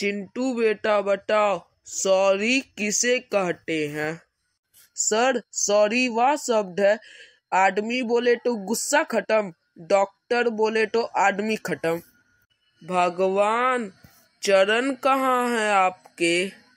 चिंटू बेटा बताओ सॉरी किसे कहते हैं सर सॉरी वह शब्द है आदमी बोले तो गुस्सा खत्म डॉक्टर बोले तो आदमी खत्म भगवान चरण कहाँ है आपके